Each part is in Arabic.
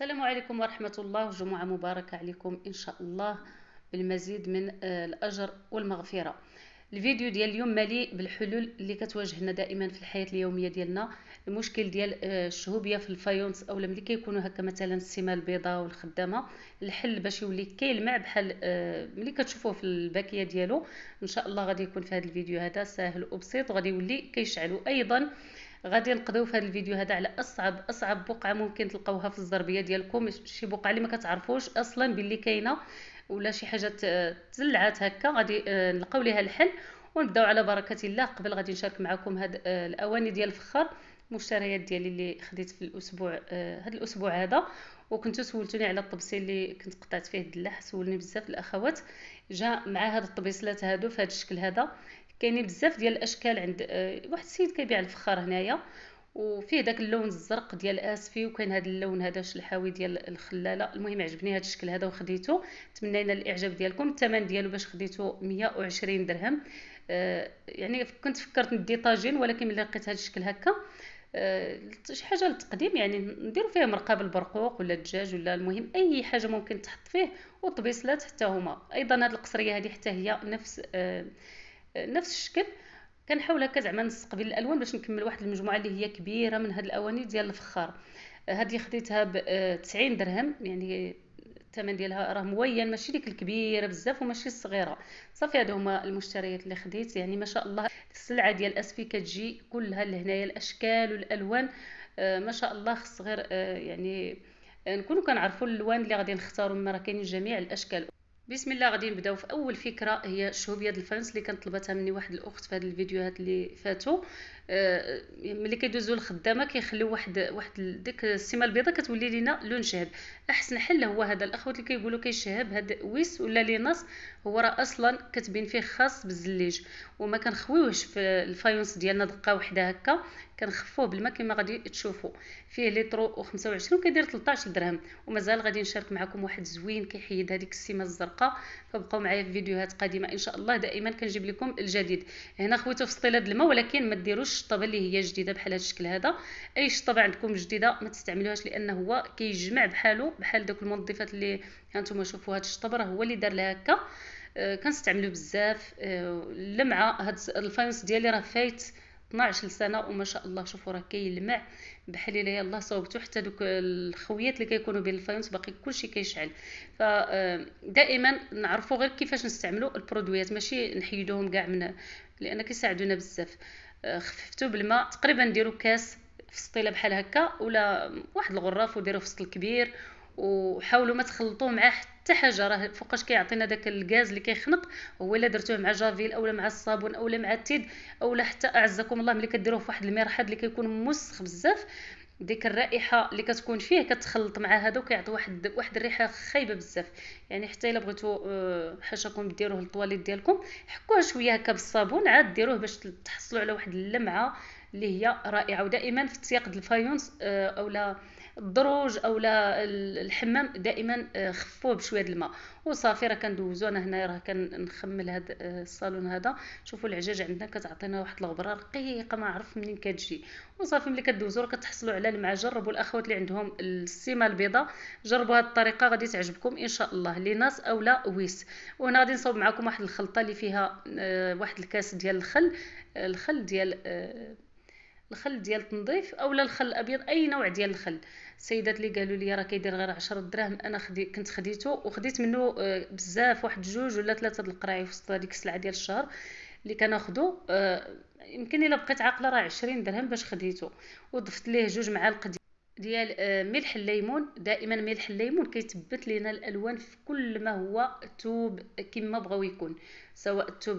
السلام عليكم ورحمة الله وجمعة مباركة عليكم إن شاء الله بالمزيد من آه، الأجر والمغفرة الفيديو ديال اليوم مليء بالحلول اللي كتواجهنا دائما في الحياة اليومية ديالنا المشكل ديال آه، الشهوبية في الفايونس أولا ملي كيكونوا هكا مثلا السيمة البيضاء والخدامة الحل باش يولي كيلمع بحال آه، ملي كتشوفوه في الباكية ديالو إن شاء الله غادي يكون في هذا الفيديو هذا ساهل وبسيط وغادي يولي كيشعلو أيضا غادي نقضيو في هذا الفيديو هذا على اصعب اصعب بقعه ممكن تلقاوها في الزربيه ديالكم شي بقعه اللي ما كتعرفوش اصلا باللي كاينه ولا شي حاجه تزلعات هكا غادي آه، نلقاو ليها الحل ونبداو على بركه الله قبل غادي نشارك معكم هاد آه، الاواني ديال الفخار المشتريات ديالي اللي خديت في الاسبوع آه، هاد الاسبوع هذا وكنتو سولتوني على الطبسي اللي كنت قطعت فيه الدلاح سولني بزاف الاخوات جا مع هاد الطبيصلات هادو في هاد الشكل هذا كاينين بزاف ديال الاشكال عند آه، واحد السيد كيبيع الفخار هنايا وفيه داك اللون الزرق ديال اسفي وكان هذا اللون هذا الشلحاوي ديال الخلاله المهم عجبني هذا الشكل هذا وخديته تمنينا الاعجاب ديالكم الثمن ديالو باش خديته 120 درهم آه يعني كنت فكرت ندي طاجين ولكن ملي لقيت هذا الشكل هكا آه شي حاجه للتقديم يعني نديرو فيها مرقه البرقوق ولا الدجاج ولا المهم اي حاجه ممكن تحط فيه والطبيصلات حتى هما ايضا هاد القصريه هذه حتى هي نفس آه نفس الشكل كنحاول هكا زعما نستقبل الالوان باش نكمل واحد المجموعه اللي هي كبيره من هاد الاواني ديال الفخار هذه خديتها ب 90 آه، درهم يعني الثمن ديالها راه موين ماشي ديك الكبيره بزاف وماشي الصغيره صافي هادو هما المشتريات اللي خديت يعني ما شاء الله السلعه ديال اسفي كتجي كلها لهنايا الاشكال والالوان آه، ما شاء الله خص غير آه، يعني نكونوا كنعرفوا الالوان اللي غادي نختاروا مما راه كاينين جميع الاشكال بسم الله غادي نبداو في اول فكره هي شهب يد الفانس اللي كانت طلبتها مني واحد الاخت في هاد الفيديوهات اللي فاتوا آه، ملي كيدوزو الخدامه كيخليو واحد واحد ديك السيمه البيضاء كتولي لينا لون شهب احسن حل هو هذا الاخوات اللي كيقولوا كيشهب هاد ويس ولا ليناس هو راه اصلا كتبين فيه خاص بالزليج وما كنخويوهش في الفايونس ديالنا دقه وحده هكا كنخفوه بالماء كما غادي تشوفوا فيه لترو و25 وكيدير 13 درهم ومازال غادي نشارك معكم واحد زوين كيحيد هذيك السيمه الزرقاء الحلقه فبقوا معايا في فيديوهات قديمه ان شاء الله دائما كنجيب لكم الجديد هنا خويتو في سطيلاد الماء ولكن ما ديروش الشطبه اللي هي جديده بحال هذا الشكل هذا اي شطبه عندكم جديده ما تستعملوهاش لان هو كيجمع بحالو بحال دوك المنظفات اللي هانتوما شوفوا هذا الشطبه راه هو اللي دار لها هكا آه، كنستعملو بزاف اللمعه آه، هاد الفاينس ديالي راه فايت 12 سنه وما شاء الله شوفوا راه كيلمع بحال الا يلاه صوبتو حتى دوك الخويات اللي كيكونوا بين الفيونس باقي كلشي كيشعل فدائما آه، نعرفوا غير كيفاش نستعملوا البرودويات ماشي نحيدوهم كاع من لان كيساعدونا بزاف آه، خففتو بالماء تقريبا نديرو كاس في سطيله بحال هكا ولا واحد الغراف وديروه في سطل كبير وحاولوا ما تخلطوه مع حتى حتى حاجه راه فوقاش كيعطينا داك الغاز اللي كيخنق هو الا درتوه مع جافيل اولا مع الصابون اولا مع التيد اولا حتى اعزكم الله ملي كديروه فواحد المرحاض اللي كيكون موسخ بزاف ديك الرائحه اللي كتكون فيه كتخلط مع هذا وكيعطي واحد واحد الريحه خايبه بزاف يعني حتى الا بغيتو آه، حاشاكم ديروه للطواليت ديالكم حكوه شويه هكا بالصابون عاد ديروه باش تحصلوا على واحد اللمعه اللي هي رائعه ودائما في تسياق الفايونس آه، اولا الدروج اولا الحمام دائما آه، خفوه بشويه د الماء وصافي راه كندوزو انا هنايا راه كنخمل هذا آه، الصالون هذا شوفوا العجاج عندنا كتعطينا واحد الغبره رقيقه ما عرف منين كتجي وصافي ملي كدوزو راه كتحصلوا على الماء جربوا الاخوات اللي عندهم السيمه البيضاء جربوا هذه الطريقه غادي تعجبكم ان شاء الله لناس اولا ويس وانا غادي نصاوب معكم واحد الخلطه اللي فيها آه، واحد الكاس ديال الخل الخل ديال الخل ديال التنظيف اولا الخل الابيض اي نوع ديال الخل السيدات اللي قالوا لي راه كيدير غير 10 دراهم انا خدي كنت خديته وخديت منه آه، بزاف واحد جوج ولا ثلاثه د القراعي في وسط هذيك السلعه ديال الشهر اللي كناخدو آه، يمكن الا بقيت عاقله راه 20 درهم باش خديته وضفت ليه جوج معالق ديال آه، ملح الليمون دائما ملح الليمون كيتبت لينا الالوان في كل ما هو ثوب كما بغاو يكون سواء الثوب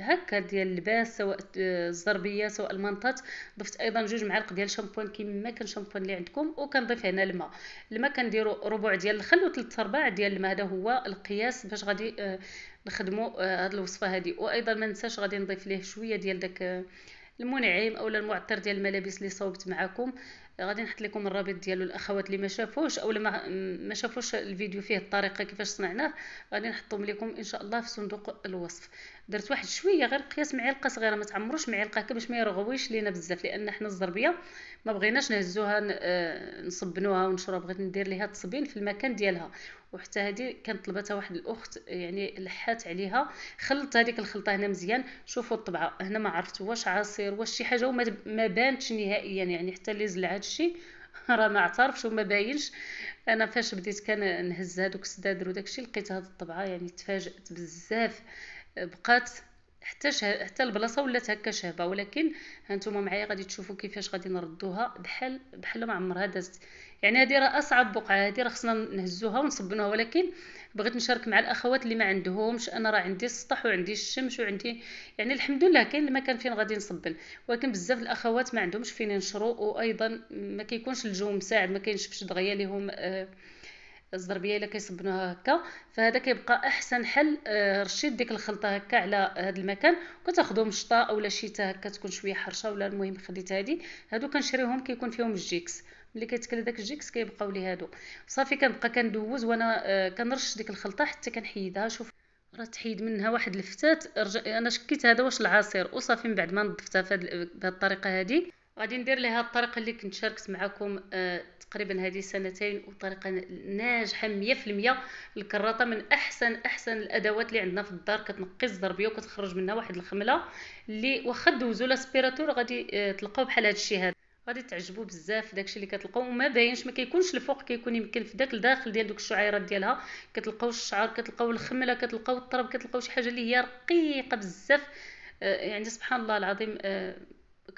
هكا ديال اللباس سواء آه، الزربيه سواء المنطات ضفت ايضا جوج معالق ديال الشامبوان كما كان الشامبوان اللي عندكم وكنضيف هنا الماء الماء كنديروا ربع ديال الخل وثلاث ارباع ديال الماء هذا هو القياس باش غادي آه، نخدموا هذه الوصفه هذه وايضا ما ننساش غادي نضيف ليه شويه ديال داك المنعم اولا المعطر ديال الملابس اللي صوبت معكم غادي نحط لكم الرابط ديالو الاخوات اللي ما شافوش اولا ما, شافوش الفيديو فيه الطريقه كيفاش صنعناه غادي نحطهم لكم ان شاء الله في صندوق الوصف درت واحد شويه غير قياس معلقه صغيره ما تعمروش معلقه هكا باش ما يرغويش لينا بزاف لان حنا الزربيه ما بغيناش نهزوها آه، نصبنوها ونشرب بغيت ندير ليها تصبين في المكان ديالها وحتى هذه كانت طلبتها واحد الاخت يعني لحات عليها خلطت هذيك الخلطه هنا مزيان شوفوا الطبعه هنا ما عرفت واش عصير واش شي حاجه وما بانتش نهائيا يعني حتى اللي زلع هذا الشيء راه ما اعترفش وما باينش انا فاش بديت كان نهز هذوك السدادر الشيء لقيت هاد الطبعه يعني تفاجات بزاف بقات حتى شه... حتى البلاصه ولات هكا شابه ولكن هانتوما معايا غادي تشوفوا كيفاش غادي نردوها بحال بحال ما عمرها دازت يعني هذه راه اصعب بقعه هذه راه خصنا نهزوها ونصبنوها ولكن بغيت نشارك مع الاخوات اللي ما عندهمش انا راه عندي السطح وعندي الشمس وعندي يعني الحمد لله كاين المكان فين غادي نصبن ولكن بزاف الاخوات ما عندهمش فين ينشروا وايضا ما كيكونش الجو مساعد ما كينشفش دغيا ليهم آه الزربيه الا كيصبنوها هكا فهذا كيبقى احسن حل آه، رشيد ديك الخلطه هكا على هذا المكان كتاخذو مشطه اولا شيتا هكا تكون شويه حرشه ولا المهم خديت هادي هادو كنشريهم كيكون فيهم الجيكس ملي كيتكلا داك الجيكس كيبقاو لي هادو صافي كنبقى كندوز وانا آه، كنرش ديك الخلطه حتى كنحيدها شوف راه تحيد منها واحد الفتات رجع انا شكيت هذا واش العصير وصافي من بعد ما نضفتها بهذه الطريقه هذه غادي ندير لها الطريقه اللي كنت شاركت معكم آه تقريبا هذه سنتين وطريقه ناجحه مية المية الكراطه من احسن احسن الادوات اللي عندنا في الدار كتنقي الزربيه وكتخرج منها واحد الخمله اللي واخا دوزو لاسبيراتور غادي آه، تلقاو بحال هاد الشيء هذا غادي تعجبو بزاف داكشي اللي كتلقاو وما باينش ما كيكونش الفوق كيكون يمكن في داك الداخل ديال دوك الشعيرات ديالها كتلقاو الشعر كتلقاو الخمله كتلقاو الطرب كتلقاو شي حاجه اللي هي رقيقه بزاف آه، يعني سبحان الله العظيم آه،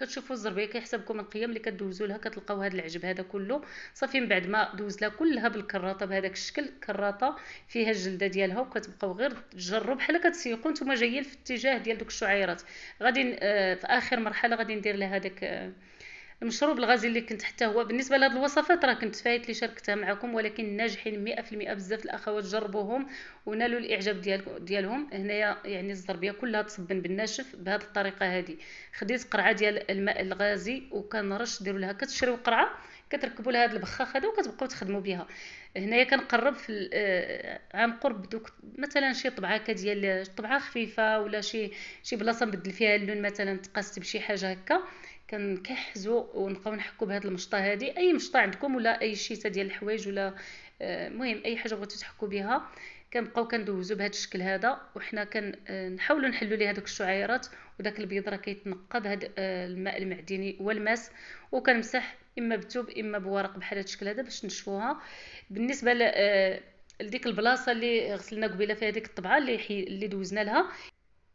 كتشوفوا الزربيه كيحسبكم القيم اللي كدوزوا لها كتلقاو هذا العجب هذا كله صافي من بعد ما دوزلها كلها بالكراطه بهذاك الشكل كراطه فيها الجلده ديالها وكتبقاو غير تجربوا بحال كتسيقوا نتوما جايين في الاتجاه ديال دوك الشعيرات غادي آه في اخر مرحله غادي ندير لها هذاك آه المشروب الغازي اللي كنت حتى هو بالنسبه لهاد الوصفات راه كنت فايت اللي شاركتها معكم ولكن ناجحين 100% بزاف الاخوات جربوهم ونالوا الاعجاب ديال ديالهم هنايا يعني الزربيه كلها تصبن بالناشف بهذه الطريقه هذه خديت قرعه ديال الماء الغازي وكنرش ديروا لها كتشريو قرعه كتركبوا لها هذا البخاخ هذا وكتبقاو تخدموا بها هنايا كنقرب في آه، عام قرب دوك مثلا شي طبعه ديال طبعه خفيفه ولا شي شي بلاصه نبدل فيها اللون مثلا تقاست بشي حاجه هكا كنكحزو ونبقاو نحكو بهاد المشطه هادي اي مشطه عندكم ولا اي شيته ديال الحوايج ولا آه، المهم اي حاجه بغيتو تحكو بها كنبقاو كندوزو بهذا الشكل هذا وحنا كنحاولوا آه، نحلوا ليه هذوك الشعيرات وداك البيض راه كيتنقى بهذا آه، الماء المعدني والماس وكنمسح اما بتوب اما بورق بحال هذا الشكل هذا باش نشفوها بالنسبه لديك البلاصه اللي غسلنا قبيله فيها ديك الطبعه اللي حي... اللي دوزنا لها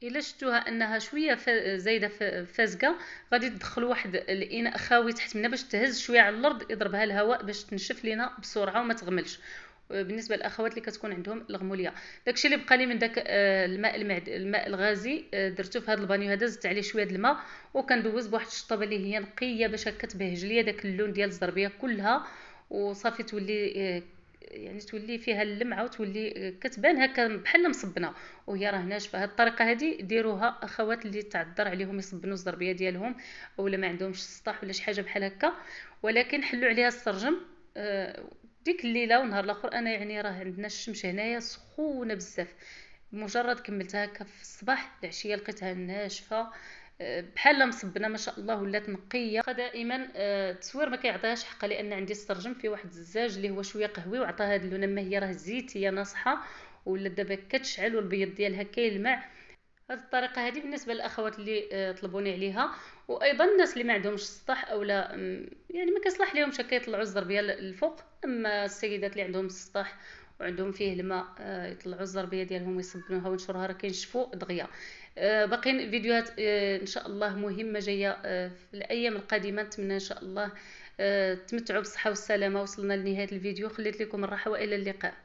الا شفتوها انها شويه زايده فازقه غادي تدخل واحد الاناء خاوي تحت منها باش تهز شويه على الارض يضربها الهواء باش تنشف لينا بسرعه وما تغملش آه، بالنسبه للاخوات اللي كتكون عندهم الغموليه داكشي اللي بقى لي من داك آه، الماء المعد الماء الغازي آه، درتو في هذا البانيو هذا زدت عليه شويه د الماء وكندوز بواحد الشطبه اللي هي نقيه باش هكا تبهج ليا داك اللون ديال الزربيه كلها وصافي تولي يعني تولي فيها اللمعه وتولي آه، كتبان هكا بحال مصبنه وهي راه ناشفه هاد الطريقه هادي ديروها اخوات اللي تعذر عليهم يصبنوا الزربيه ديالهم اولا ما عندهمش السطح ولا شي حاجه بحال هكا ولكن حلوا عليها السرجم آه، ديك الليله ونهار الاخر انا يعني راه عندنا الشمس هنايا سخونه بزاف مجرد كملتها هكا في الصباح العشيه لقيتها ناشفه بحال مصبنا ما شاء الله ولات نقيه دائما التصوير آه، ما كيعطيهاش حقها لان عندي استرجم فيه واحد الزاج اللي هو شويه قهوي وعطاها هاد اللون ما هي راه زيتيه ناصحه ولا دابا كتشعل والبيض ديالها كيلمع هاد الطريقه هذه بالنسبه للاخوات اللي آه، طلبوني عليها وايضا الناس اللي ما عندهمش السطح اولا يعني ما كيصلح ليهمش كيطلعوا الزربيه الفوق اما السيدات اللي عندهم السطح وعندهم فيه الماء آه، يطلعوا الزربيه ديالهم ويصبنوها وينشروها راه كينشفوا دغيا آه، باقيين فيديوهات آه، ان شاء الله مهمه جايه في الايام القادمه نتمنى ان شاء الله تمتعوا بالصحه والسلامه وصلنا لنهايه الفيديو خليت لكم الراحه والى اللقاء